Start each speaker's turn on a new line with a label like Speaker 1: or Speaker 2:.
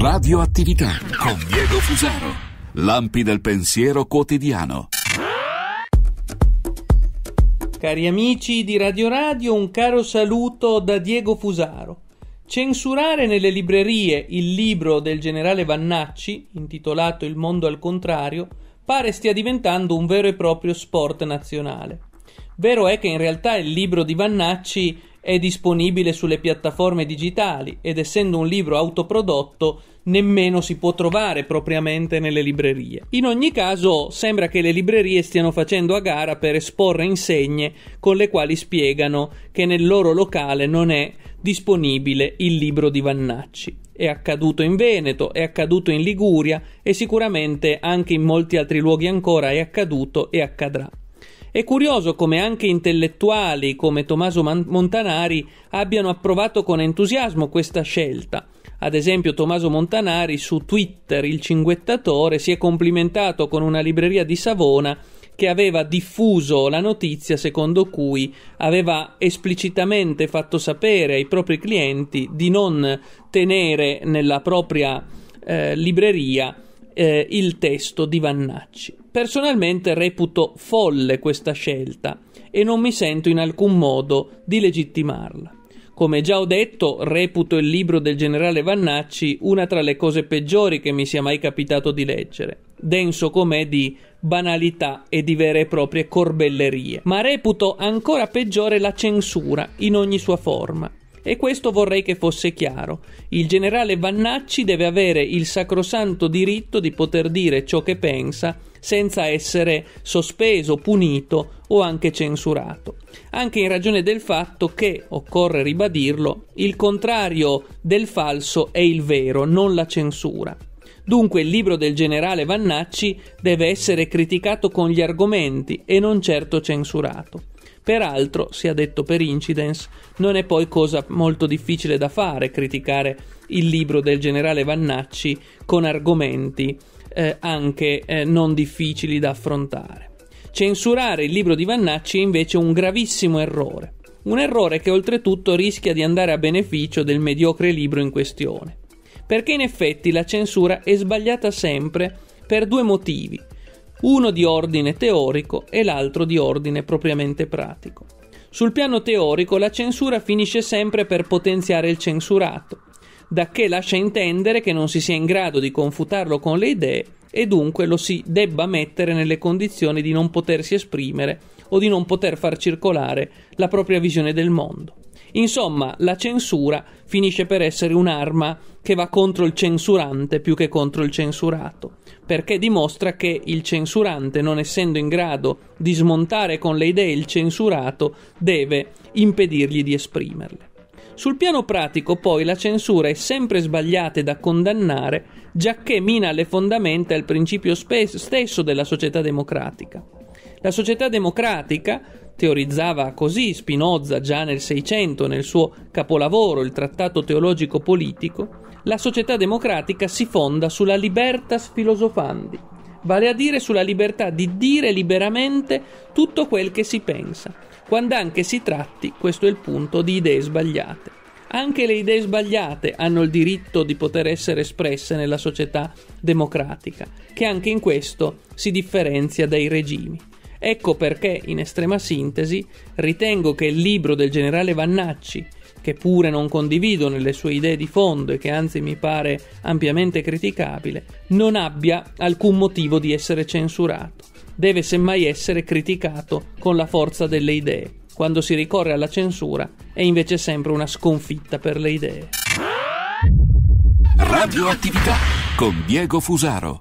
Speaker 1: Radioattività con Diego Fusaro. Lampi del pensiero quotidiano. Cari amici di Radio Radio, un caro saluto da Diego Fusaro. Censurare nelle librerie il libro del generale Vannacci, intitolato Il mondo al contrario, pare stia diventando un vero e proprio sport nazionale. Vero è che in realtà il libro di Vannacci è disponibile sulle piattaforme digitali ed essendo un libro autoprodotto nemmeno si può trovare propriamente nelle librerie. In ogni caso sembra che le librerie stiano facendo a gara per esporre insegne con le quali spiegano che nel loro locale non è disponibile il libro di Vannacci. È accaduto in Veneto, è accaduto in Liguria e sicuramente anche in molti altri luoghi ancora è accaduto e accadrà. È curioso come anche intellettuali come Tommaso Montanari abbiano approvato con entusiasmo questa scelta. Ad esempio Tommaso Montanari su Twitter, il cinguettatore, si è complimentato con una libreria di Savona che aveva diffuso la notizia secondo cui aveva esplicitamente fatto sapere ai propri clienti di non tenere nella propria eh, libreria eh, il testo di Vannacci. Personalmente reputo folle questa scelta e non mi sento in alcun modo di legittimarla. Come già ho detto, reputo il libro del generale Vannacci una tra le cose peggiori che mi sia mai capitato di leggere, denso com'è di banalità e di vere e proprie corbellerie. Ma reputo ancora peggiore la censura, in ogni sua forma. E questo vorrei che fosse chiaro. Il generale Vannacci deve avere il sacrosanto diritto di poter dire ciò che pensa senza essere sospeso, punito o anche censurato, anche in ragione del fatto che, occorre ribadirlo, il contrario del falso è il vero, non la censura. Dunque il libro del generale Vannacci deve essere criticato con gli argomenti e non certo censurato. Peraltro, sia detto per incidence, non è poi cosa molto difficile da fare criticare il libro del generale Vannacci con argomenti eh, anche eh, non difficili da affrontare. Censurare il libro di Vannacci è invece un gravissimo errore, un errore che oltretutto rischia di andare a beneficio del mediocre libro in questione. Perché in effetti la censura è sbagliata sempre per due motivi uno di ordine teorico e l'altro di ordine propriamente pratico. Sul piano teorico la censura finisce sempre per potenziare il censurato, da che lascia intendere che non si sia in grado di confutarlo con le idee e dunque lo si debba mettere nelle condizioni di non potersi esprimere o di non poter far circolare la propria visione del mondo. Insomma, la censura finisce per essere un'arma che va contro il censurante più che contro il censurato, perché dimostra che il censurante, non essendo in grado di smontare con le idee il censurato, deve impedirgli di esprimerle. Sul piano pratico, poi, la censura è sempre sbagliata e da condannare, giacché mina le fondamenta e il principio stesso della società democratica. La società democratica Teorizzava così Spinoza già nel Seicento, nel suo capolavoro, il Trattato teologico politico, la società democratica si fonda sulla libertas filosofandi, vale a dire sulla libertà di dire liberamente tutto quel che si pensa, quando anche si tratti, questo è il punto, di idee sbagliate. Anche le idee sbagliate hanno il diritto di poter essere espresse nella società democratica, che anche in questo si differenzia dai regimi. Ecco perché, in estrema sintesi, ritengo che il libro del generale Vannacci, che pure non condivido nelle sue idee di fondo e che anzi mi pare ampiamente criticabile, non abbia alcun motivo di essere censurato. Deve semmai essere criticato con la forza delle idee. Quando si ricorre alla censura è invece sempre una sconfitta per le idee. Radioattività con Diego Fusaro.